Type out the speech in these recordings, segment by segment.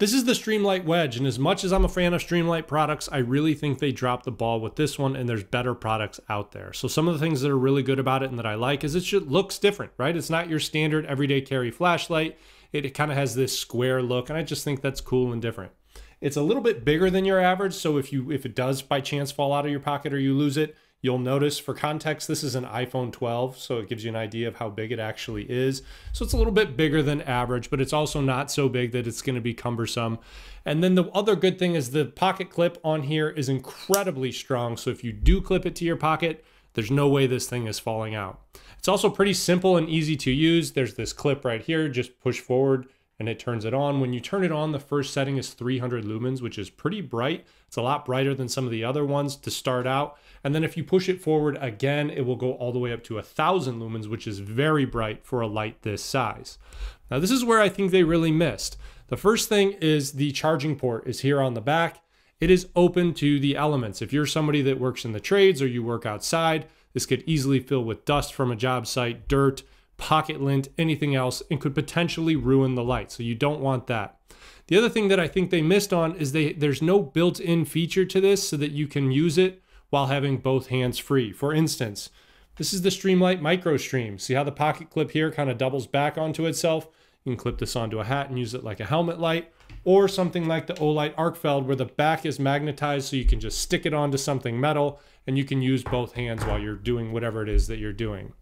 This is the Streamlight Wedge, and as much as I'm a fan of Streamlight products, I really think they dropped the ball with this one, and there's better products out there. So some of the things that are really good about it and that I like is it just looks different, right? It's not your standard everyday carry flashlight. It, it kind of has this square look, and I just think that's cool and different. It's a little bit bigger than your average, so if you if it does by chance fall out of your pocket or you lose it, You'll notice for context, this is an iPhone 12, so it gives you an idea of how big it actually is. So it's a little bit bigger than average, but it's also not so big that it's gonna be cumbersome. And then the other good thing is the pocket clip on here is incredibly strong. So if you do clip it to your pocket, there's no way this thing is falling out. It's also pretty simple and easy to use. There's this clip right here, just push forward, and it turns it on. When you turn it on, the first setting is 300 lumens, which is pretty bright. It's a lot brighter than some of the other ones to start out. And then if you push it forward again, it will go all the way up to 1000 lumens, which is very bright for a light this size. Now this is where I think they really missed. The first thing is the charging port is here on the back. It is open to the elements. If you're somebody that works in the trades or you work outside, this could easily fill with dust from a job site, dirt, pocket lint, anything else, and could potentially ruin the light. So you don't want that. The other thing that I think they missed on is they there's no built-in feature to this so that you can use it while having both hands free. For instance, this is the Streamlight Micro Stream. See how the pocket clip here kind of doubles back onto itself? You can clip this onto a hat and use it like a helmet light or something like the Olight Arcfeld where the back is magnetized so you can just stick it onto something metal and you can use both hands while you're doing whatever it is that you're doing.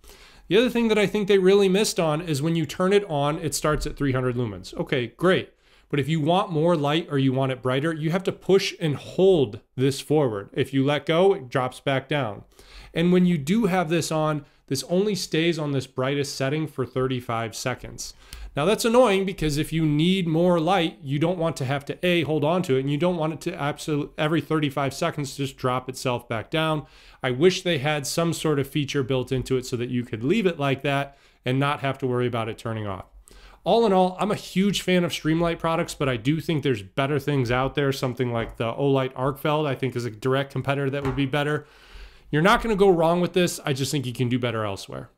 The other thing that I think they really missed on is when you turn it on, it starts at 300 lumens. Okay, great. But if you want more light or you want it brighter, you have to push and hold this forward. If you let go, it drops back down. And when you do have this on, this only stays on this brightest setting for 35 seconds. Now that's annoying because if you need more light, you don't want to have to A, hold on to it, and you don't want it to absolutely every 35 seconds just drop itself back down. I wish they had some sort of feature built into it so that you could leave it like that and not have to worry about it turning off all in all, I'm a huge fan of Streamlight products, but I do think there's better things out there. Something like the Olight Arcfeld, I think is a direct competitor that would be better. You're not going to go wrong with this. I just think you can do better elsewhere.